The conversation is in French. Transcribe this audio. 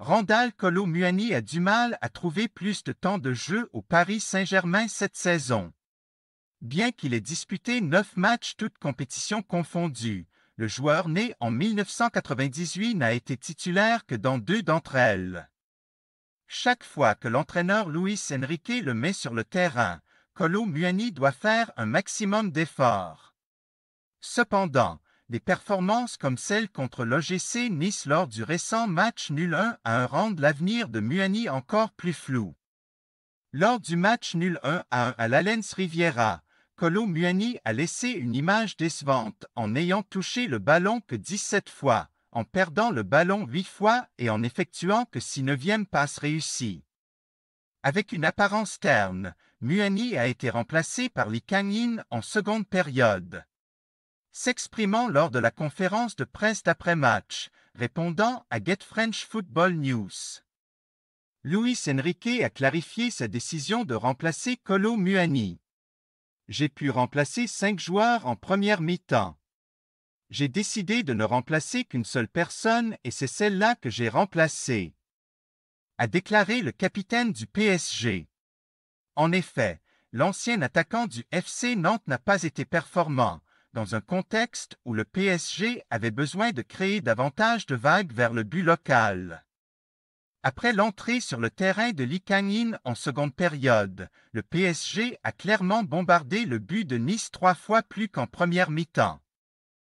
Randall Colo-Muani a du mal à trouver plus de temps de jeu au Paris Saint-Germain cette saison. Bien qu'il ait disputé neuf matchs toutes compétitions confondues, le joueur né en 1998 n'a été titulaire que dans deux d'entre elles. Chaque fois que l'entraîneur Luis Enrique le met sur le terrain, Colo Muani doit faire un maximum d'efforts. Cependant, des performances comme celle contre l'OGC Nice lors du récent match nul 1 à 1 rendent l'avenir de Muani encore plus flou. Lors du match nul 1 à 1 à l'Alens Riviera, Colo Muani a laissé une image décevante en n'ayant touché le ballon que 17 fois, en perdant le ballon 8 fois et en effectuant que 6 neuvièmes passes réussies. Avec une apparence terne, Muani a été remplacé par Kangin en seconde période s'exprimant lors de la conférence de presse d'après-match, répondant à Get French Football News. Luis Enrique a clarifié sa décision de remplacer Colo Muani. J'ai pu remplacer cinq joueurs en première mi-temps. J'ai décidé de ne remplacer qu'une seule personne et c'est celle-là que j'ai remplacée. A déclaré le capitaine du PSG. En effet, l'ancien attaquant du FC Nantes n'a pas été performant, dans un contexte où le PSG avait besoin de créer davantage de vagues vers le but local. Après l'entrée sur le terrain de Likanine en seconde période, le PSG a clairement bombardé le but de Nice trois fois plus qu'en première mi-temps.